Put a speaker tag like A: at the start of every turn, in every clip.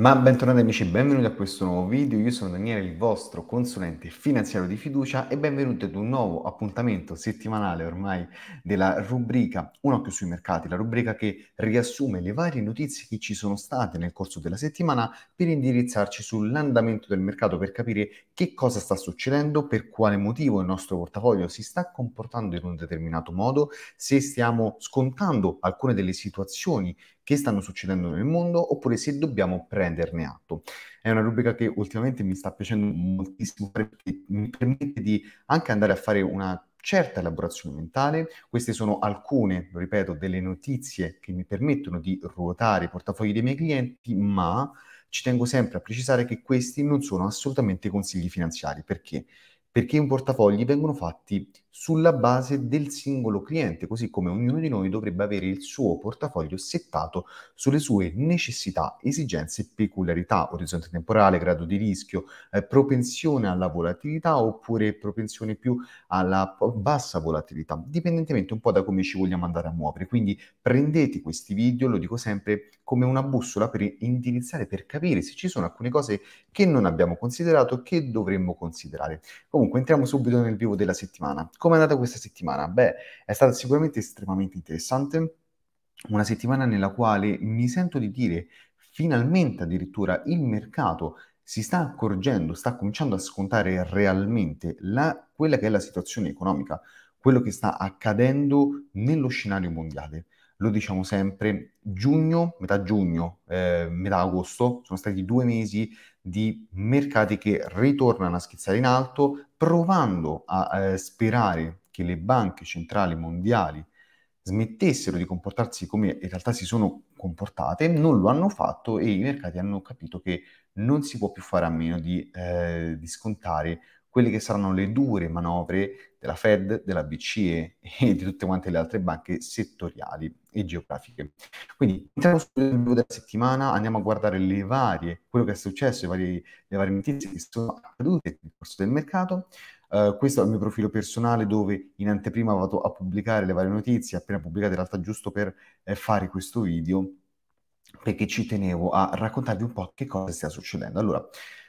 A: Ma bentornati amici, benvenuti a questo nuovo video, io sono Daniele, il vostro consulente finanziario di fiducia e benvenuti ad un nuovo appuntamento settimanale ormai della rubrica Un occhio sui mercati, la rubrica che riassume le varie notizie che ci sono state nel corso della settimana per indirizzarci sull'andamento del mercato, per capire che cosa sta succedendo, per quale motivo il nostro portafoglio si sta comportando in un determinato modo, se stiamo scontando alcune delle situazioni che stanno succedendo nel mondo oppure se dobbiamo prendere prenderne atto. È una rubrica che ultimamente mi sta piacendo moltissimo perché mi permette di anche andare a fare una certa elaborazione mentale. Queste sono alcune, lo ripeto, delle notizie che mi permettono di ruotare i portafogli dei miei clienti, ma ci tengo sempre a precisare che questi non sono assolutamente consigli finanziari. Perché? Perché in portafogli vengono fatti sulla base del singolo cliente, così come ognuno di noi dovrebbe avere il suo portafoglio settato sulle sue necessità, esigenze, e peculiarità, orizzonte temporale, grado di rischio, eh, propensione alla volatilità oppure propensione più alla bassa volatilità, dipendentemente un po' da come ci vogliamo andare a muovere. Quindi prendete questi video, lo dico sempre, come una bussola per indirizzare, per capire se ci sono alcune cose che non abbiamo considerato, che dovremmo considerare. Comunque entriamo subito nel vivo della settimana come è andata questa settimana? Beh, è stata sicuramente estremamente interessante, una settimana nella quale mi sento di dire finalmente addirittura il mercato si sta accorgendo, sta cominciando a scontare realmente la, quella che è la situazione economica, quello che sta accadendo nello scenario mondiale lo diciamo sempre, giugno, metà giugno, eh, metà agosto, sono stati due mesi di mercati che ritornano a schizzare in alto, provando a eh, sperare che le banche centrali mondiali smettessero di comportarsi come in realtà si sono comportate, non lo hanno fatto e i mercati hanno capito che non si può più fare a meno di, eh, di scontare quelle che saranno le dure manovre della Fed, della BCE e di tutte quante le altre banche settoriali e geografiche. Quindi entriamo sull'evento della settimana, andiamo a guardare le varie, quello che è successo, vari, le varie notizie che sono accadute nel corso del mercato. Uh, questo è il mio profilo personale dove in anteprima vado a pubblicare le varie notizie appena pubblicate, in realtà giusto per eh, fare questo video, perché ci tenevo a raccontarvi un po' che cosa sta succedendo. Allora,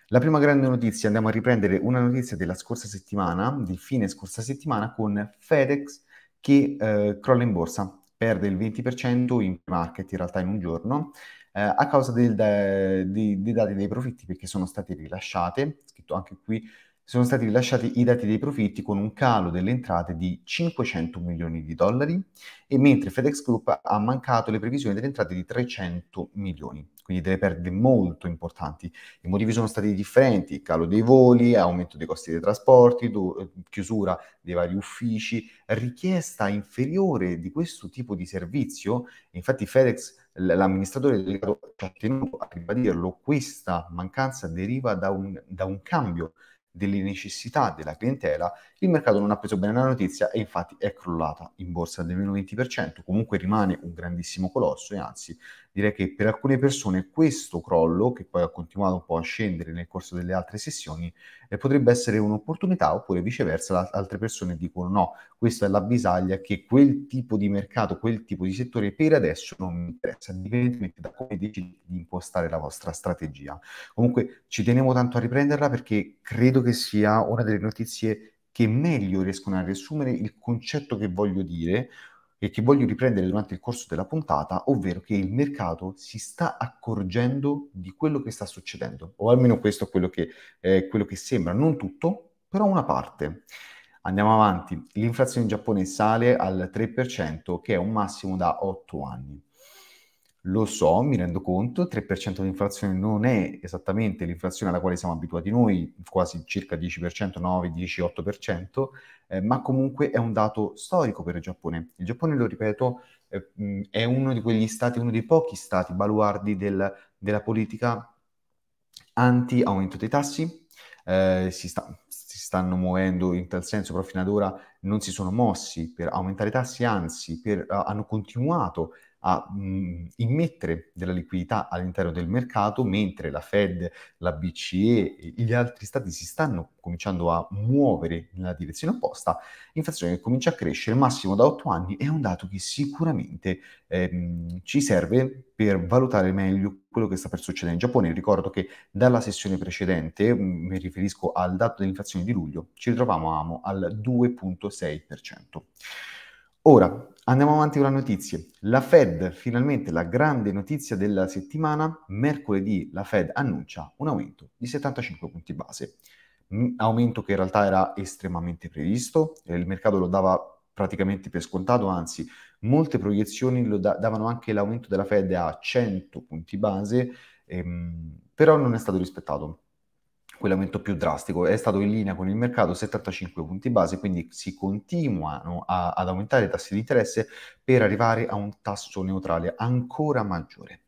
A: la prima grande notizia, andiamo a riprendere una notizia della scorsa settimana, di fine scorsa settimana, con FedEx che eh, crolla in borsa perde il 20% in market in realtà in un giorno eh, a causa del, de, di, dei dati dei profitti perché sono stati rilasciati, scritto anche qui, sono stati rilasciati i dati dei profitti con un calo delle entrate di 500 milioni di dollari e mentre FedEx Group ha mancato le previsioni delle entrate di 300 milioni quindi delle perdite molto importanti. I motivi sono stati differenti, calo dei voli, aumento dei costi dei trasporti, do, eh, chiusura dei vari uffici, richiesta inferiore di questo tipo di servizio. Infatti FedEx l'amministratore delegato ci ha tenuto a ribadirlo, questa mancanza deriva da un, da un cambio delle necessità della clientela il mercato non ha preso bene la notizia e infatti è crollata in borsa del meno 20%, comunque rimane un grandissimo colosso e anzi direi che per alcune persone questo crollo, che poi ha continuato un po' a scendere nel corso delle altre sessioni, eh, potrebbe essere un'opportunità oppure viceversa altre persone dicono no, questa è la bisaglia che quel tipo di mercato, quel tipo di settore per adesso non mi interessa, indipendentemente da come decidete di impostare la vostra strategia. Comunque ci tenevo tanto a riprenderla perché credo che sia una delle notizie che meglio riescono a riassumere il concetto che voglio dire e che voglio riprendere durante il corso della puntata, ovvero che il mercato si sta accorgendo di quello che sta succedendo, o almeno questo è quello che, eh, quello che sembra, non tutto, però una parte. Andiamo avanti, l'inflazione in Giappone sale al 3%, che è un massimo da 8 anni. Lo so, mi rendo conto, 3% di inflazione non è esattamente l'inflazione alla quale siamo abituati noi, quasi circa 10%, 9, 10, 8%, eh, ma comunque è un dato storico per il Giappone. Il Giappone, lo ripeto, eh, mm, è uno di quegli stati, uno dei pochi stati baluardi del, della politica anti-aumento dei tassi. Eh, si, sta, si stanno muovendo in tal senso, però fino ad ora non si sono mossi per aumentare i tassi, anzi per, uh, hanno continuato a mh, mm, immettere della liquidità all'interno del mercato, mentre la Fed, la BCE e gli altri stati si stanno cominciando a muovere nella direzione opposta, l'inflazione comincia a crescere, massimo da 8 anni, è un dato che sicuramente ehm, ci serve per valutare meglio quello che sta per succedere in Giappone. Ricordo che dalla sessione precedente, mm, mi riferisco al dato dell'inflazione di luglio, ci ritroviamo al 2.6%. Ora andiamo avanti con le notizie. La Fed, finalmente la grande notizia della settimana, mercoledì la Fed annuncia un aumento di 75 punti base, aumento che in realtà era estremamente previsto, eh, il mercato lo dava praticamente per scontato, anzi molte proiezioni lo da- davano anche l'aumento della Fed a 100 punti base, ehm, però non è stato rispettato quell'aumento più drastico, è stato in linea con il mercato 75 punti base, quindi si continuano a, ad aumentare i tassi di interesse per arrivare a un tasso neutrale ancora maggiore.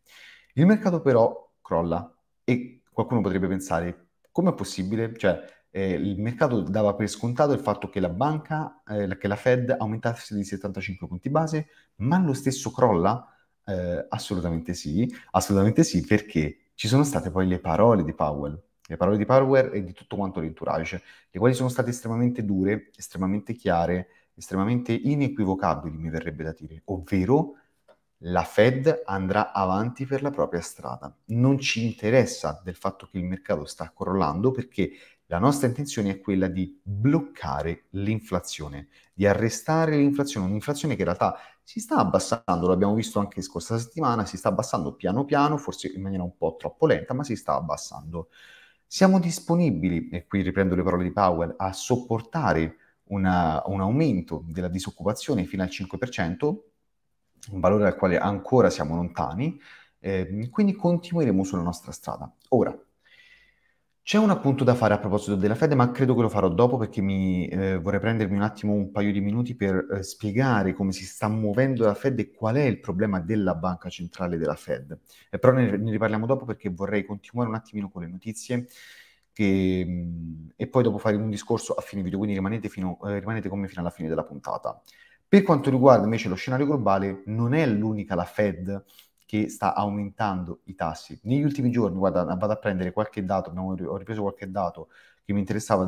A: Il mercato però crolla e qualcuno potrebbe pensare come è possibile? Cioè, eh, il mercato dava per scontato il fatto che la banca, eh, che la Fed aumentasse di 75 punti base, ma lo stesso crolla? Eh, assolutamente sì, assolutamente sì, perché ci sono state poi le parole di Powell le parole di Power e di tutto quanto l'entourage, le quali sono state estremamente dure, estremamente chiare, estremamente inequivocabili, mi verrebbe da dire, ovvero la Fed andrà avanti per la propria strada. Non ci interessa del fatto che il mercato sta crollando perché la nostra intenzione è quella di bloccare l'inflazione, di arrestare l'inflazione, un'inflazione che in realtà si sta abbassando, l'abbiamo visto anche scorsa settimana, si sta abbassando piano piano, forse in maniera un po' troppo lenta, ma si sta abbassando siamo disponibili, e qui riprendo le parole di Powell, a sopportare una, un aumento della disoccupazione fino al 5%, un valore dal quale ancora siamo lontani, eh, quindi continueremo sulla nostra strada. Ora, c'è un appunto da fare a proposito della fede, ma credo che lo farò dopo perché mi, eh, vorrei prendermi un attimo un paio di minuti per eh, spiegare come si sta muovendo la Fed e qual è il problema della banca centrale della Fed. Eh, però ne, ne riparliamo dopo perché vorrei continuare un attimino con le notizie che, mh, mm, e poi dopo fare un discorso a fine video, quindi rimanete, fino, eh, rimanete con me fino alla fine della puntata. Per quanto riguarda invece lo scenario globale, non è l'unica la Fed che sta aumentando i tassi. Negli ultimi giorni, guarda, vado a prendere qualche dato, ho ripreso qualche dato che mi interessava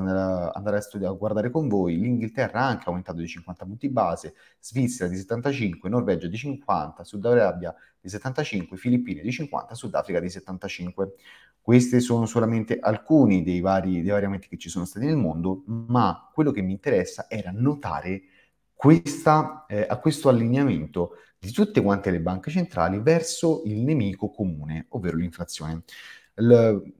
A: andare a, studiare, a guardare con voi, l'Inghilterra ha anche aumentato di 50 punti base, Svizzera di 75, Norvegia di 50, Sud Arabia di 75, Filippine di 50, Sudafrica di 75. Questi sono solamente alcuni dei vari, dei vari aumenti che ci sono stati nel mondo, ma quello che mi interessa era notare questa, eh, a questo allineamento di tutte quante le banche centrali verso il nemico comune, ovvero l'inflazione. Il,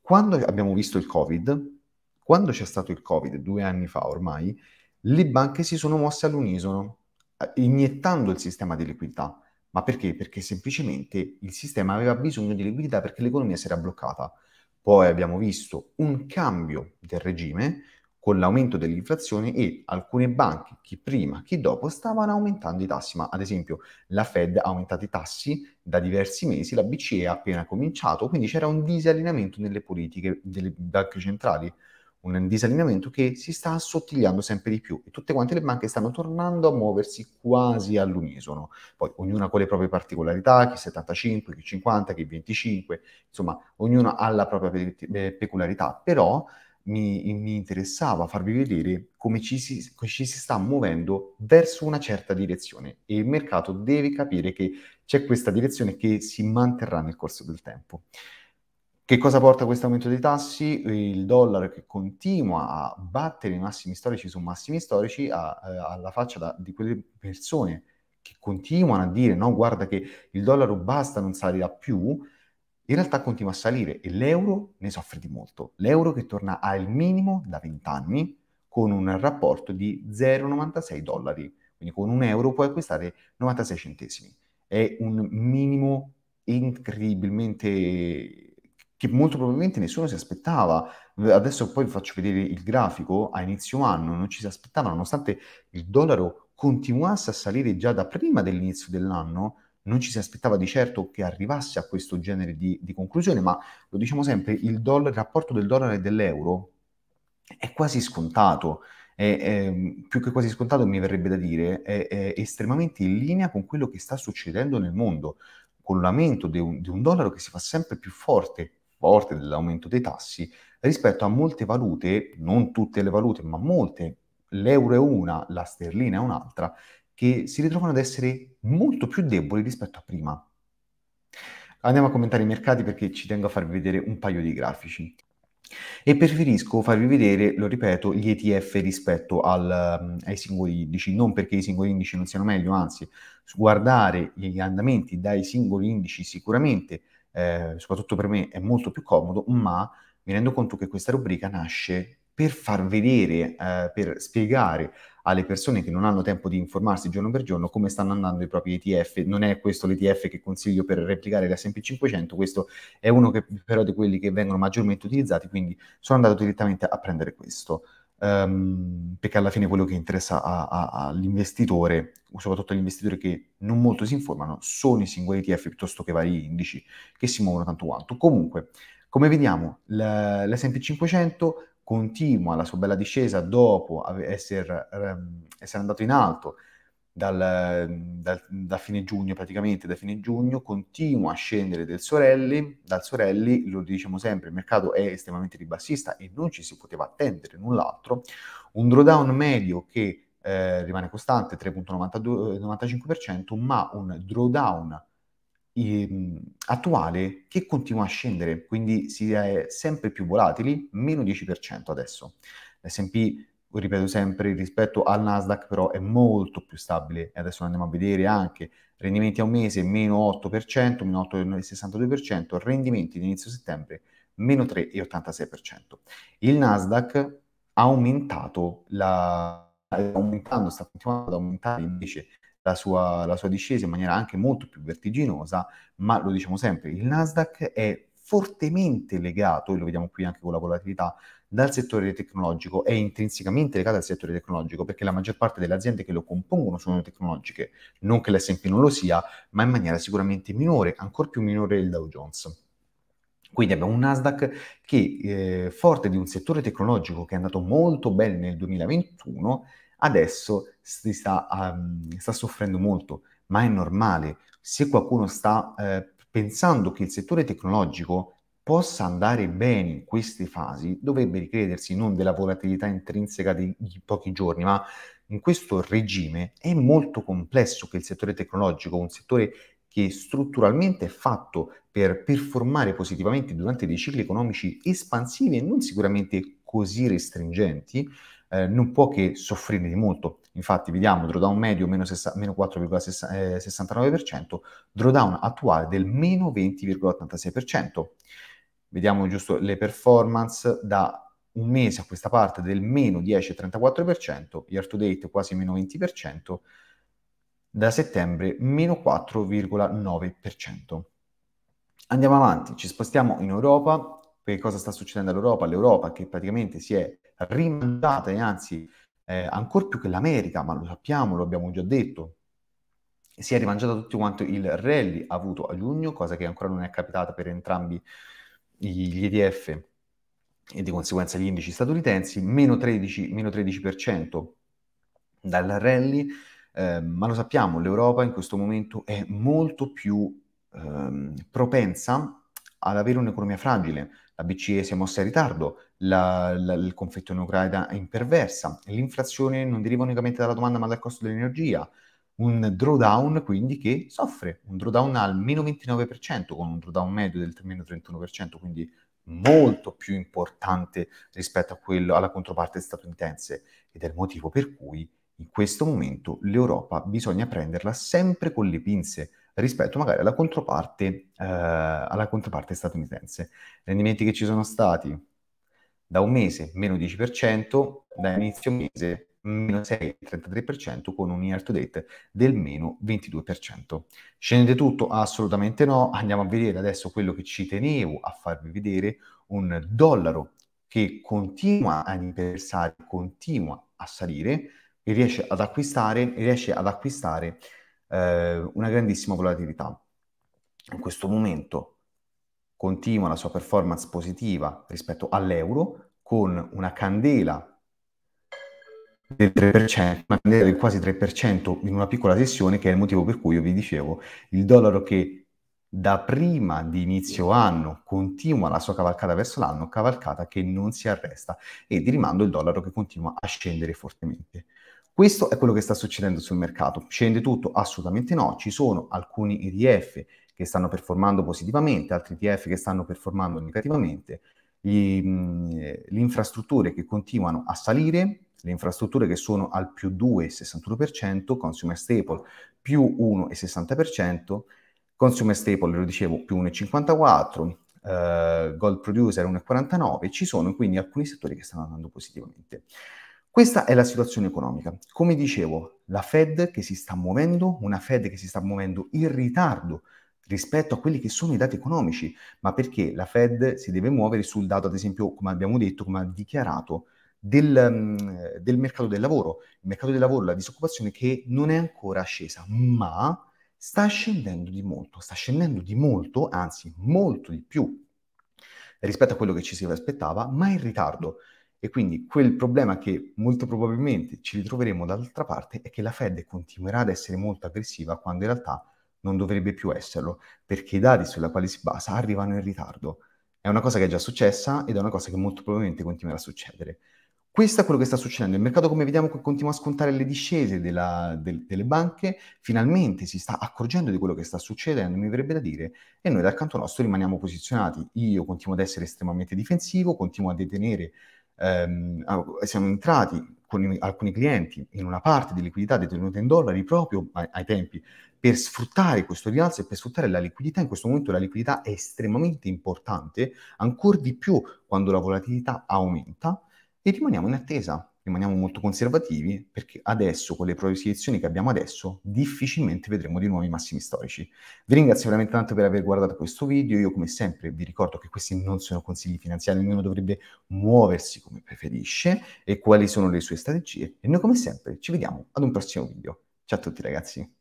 A: quando abbiamo visto il Covid, quando c'è stato il Covid due anni fa ormai, le banche si sono mosse all'unisono, eh, iniettando il sistema di liquidità. Ma perché? Perché semplicemente il sistema aveva bisogno di liquidità perché l'economia si era bloccata. Poi abbiamo visto un cambio del regime con l'aumento dell'inflazione e alcune banche, chi prima, chi dopo, stavano aumentando i tassi, ma ad esempio la Fed ha aumentato i tassi da diversi mesi, la BCE ha appena cominciato, quindi c'era un disallineamento nelle politiche delle banche centrali, un disallineamento che si sta assottigliando sempre di più e tutte quante le banche stanno tornando a muoversi quasi all'unisono, poi ognuna con le proprie particolarità, chi 75, chi 50, chi 25, insomma ognuna ha la propria pe- pe- peculiarità, però mi, mi interessava farvi vedere come ci, si, come ci si sta muovendo verso una certa direzione e il mercato deve capire che c'è questa direzione che si manterrà nel corso del tempo. Che cosa porta questo aumento dei tassi? Il dollaro che continua a battere i massimi storici su massimi storici a, eh, alla faccia da, di quelle persone che continuano a dire no, guarda che il dollaro basta, non salirà più, in realtà continua a salire e l'euro ne soffre di molto. L'euro che torna al minimo da 20 anni con un rapporto di 0,96 dollari, quindi con un euro puoi acquistare 96 centesimi. È un minimo incredibilmente che molto probabilmente nessuno si aspettava. Adesso poi vi faccio vedere il grafico a inizio anno, non ci si aspettava, nonostante il dollaro continuasse a salire già da prima dell'inizio dell'anno, non ci si aspettava di certo che arrivasse a questo genere di, di conclusione, ma lo diciamo sempre, il, doll- il, rapporto del dollaro e dell'euro è quasi scontato, è, è, più che quasi scontato mi verrebbe da dire, è, è, estremamente in linea con quello che sta succedendo nel mondo, con l'aumento di un, di un dollaro che si fa sempre più forte, forte dell'aumento dei tassi, rispetto a molte valute, non tutte le valute, ma molte, l'euro è una, la sterlina è un'altra, che si ritrovano ad essere molto più deboli rispetto a prima. Andiamo a commentare i mercati perché ci tengo a farvi vedere un paio di grafici. E preferisco farvi vedere, lo ripeto, gli ETF rispetto al, ehm, ai singoli indici, non perché i singoli indici non siano meglio, anzi, guardare gli andamenti dai singoli indici sicuramente, eh, soprattutto per me, è molto più comodo, ma mi rendo conto che questa rubrica nasce per far vedere, eh, per spiegare alle persone che non hanno tempo di informarsi giorno per giorno come stanno andando i propri ETF. Non è questo l'ETF che consiglio per replicare l'S&P 500, questo è uno che, però di quelli che vengono maggiormente utilizzati, quindi sono andato direttamente a prendere questo. Um, perché alla fine quello che interessa all'investitore, soprattutto agli investitori che non molto si informano, sono i singoli ETF piuttosto che vari indici che si muovono tanto quanto. Comunque, come vediamo, l- l'SP 500 continua la sua bella discesa dopo essere, ehm, essere andato in alto dal, dal, da fine giugno praticamente, da fine giugno continua a scendere del Sorelli, dal Sorelli, lo diciamo sempre, il mercato è estremamente ribassista e non ci si poteva attendere null'altro, un drawdown medio che eh, rimane costante 3.95%, eh, ma un drawdown Ehm, attuale che continua a scendere, quindi si è sempre più volatili, meno 10% adesso. L'SP, ripeto sempre, rispetto al Nasdaq però è molto più stabile e adesso andiamo a vedere anche rendimenti a un mese meno 8%, meno 8,62%, rendimenti di inizio settembre meno 3,86%. Il Nasdaq ha aumentato la... sta continuando ad aumentare invece la sua, la sua discesa in maniera anche molto più vertiginosa, ma lo diciamo sempre, il Nasdaq è fortemente legato, e lo vediamo qui anche con la volatilità, dal settore tecnologico, è intrinsecamente legato al settore tecnologico perché la maggior parte delle aziende che lo compongono sono tecnologiche, non che l'SMP non lo sia, ma in maniera sicuramente minore, ancora più minore del Dow Jones. Quindi abbiamo un Nasdaq che, eh, forte di un settore tecnologico che è andato molto bene nel 2021, adesso si sta, um, sta soffrendo molto, ma è normale. Se qualcuno sta eh, pensando che il settore tecnologico possa andare bene in queste fasi, dovrebbe ricredersi non della volatilità intrinseca di, di pochi giorni, ma in questo regime è molto complesso che il settore tecnologico, un settore che strutturalmente è fatto per performare positivamente durante dei cicli economici espansivi e non sicuramente così restringenti, eh, non può che soffrire di molto. Infatti vediamo drawdown medio meno, 4,69%, eh, drawdown attuale del meno 20,86%. Vediamo giusto le performance da un mese a questa parte del meno 10,34%, year to date quasi meno 20%, da settembre meno 4,9%. Andiamo avanti, ci spostiamo in Europa. Che cosa sta succedendo all'Europa? L'Europa che praticamente si è rimandate, anzi, eh, ancora più che l'America, ma lo sappiamo, lo abbiamo già detto, si è rimangiato tutto quanto il rally avuto a giugno, cosa che ancora non è capitata per entrambi gli ETF e di conseguenza gli indici statunitensi, meno 13%, meno 13% dal rally, eh, ma lo sappiamo, l'Europa in questo momento è molto più ehm, propensa ad avere un'economia fragile. La BCE si è mossa in ritardo, la, la, il conflitto in Ucraina è imperversa, l'inflazione non deriva unicamente dalla domanda ma dal costo dell'energia, un drawdown quindi che soffre, un drawdown al meno 29% con un drawdown medio del meno 31%, quindi molto più importante rispetto a quello, alla controparte statunitense ed è il motivo per cui in questo momento l'Europa bisogna prenderla sempre con le pinze rispetto magari alla controparte, eh, alla controparte statunitense. Rendimenti che ci sono stati, da un mese meno 10%, da inizio mese meno 6,33% con un year to date del meno 22%. Scende tutto? Assolutamente no. Andiamo a vedere adesso quello che ci tenevo a farvi vedere, un dollaro che continua a impersare, continua a salire e riesce ad acquistare, riesce ad acquistare eh, una grandissima volatilità. In questo momento continua la sua performance positiva rispetto all'euro con una candela del 3%, ma del quasi 3% in una piccola sessione, che è il motivo per cui io vi dicevo il dollaro che da prima di inizio anno continua la sua cavalcata verso l'anno, cavalcata che non si arresta e di rimando il dollaro che continua a scendere fortemente. Questo è quello che sta succedendo sul mercato. Scende tutto? Assolutamente no. Ci sono alcuni ETF che stanno performando positivamente, altri ETF che stanno performando negativamente, gli, mh, eh, le infrastrutture che continuano a salire, le infrastrutture che sono al più 2,61%, consumer staple più 1,60%, consumer staple, lo dicevo, più 1,54%, Uh, eh, gold producer 1,49, ci sono quindi alcuni settori che stanno andando positivamente. Questa è la situazione economica. Come dicevo, la Fed che si sta muovendo, una Fed che si sta muovendo in ritardo rispetto a quelli che sono i dati economici, ma perché la Fed si deve muovere sul dato, ad esempio, come abbiamo detto, come ha dichiarato, del, mm, del, mercato del lavoro. Il mercato del lavoro, la disoccupazione che non è ancora scesa, ma sta scendendo di molto, sta scendendo di molto, anzi molto di più rispetto a quello che ci si aspettava, ma in ritardo. E quindi quel problema che molto probabilmente ci ritroveremo dall'altra parte è che la Fed continuerà ad essere molto aggressiva quando in realtà non dovrebbe più esserlo, perché i dati sulla quale si basa arrivano in ritardo. È una cosa che è già successa ed è una cosa che molto probabilmente continuerà a succedere. Questo è quello che sta succedendo. Il mercato, come vediamo, continua a scontare le discese della, del, delle banche, finalmente si sta accorgendo di quello che sta succedendo, mi verrebbe da dire, e noi dal canto nostro rimaniamo posizionati. Io continuo ad essere estremamente difensivo, continuo a detenere ehm, siamo entrati con alcuni clienti in una parte di liquidità detenuta in dollari proprio ai, ai tempi per sfruttare questo rialzo e per sfruttare la liquidità. In questo momento la liquidità è estremamente importante, ancora di più quando la volatilità aumenta e rimaniamo in attesa rimaniamo molto conservativi perché adesso, con le proiezioni che abbiamo adesso, difficilmente vedremo di nuovo i massimi storici. Vi ringrazio veramente tanto per aver guardato questo video, io come sempre vi ricordo che questi non sono consigli finanziari, ognuno dovrebbe muoversi come preferisce e quali sono le sue strategie e noi come sempre ci vediamo ad un prossimo video. Ciao a tutti ragazzi!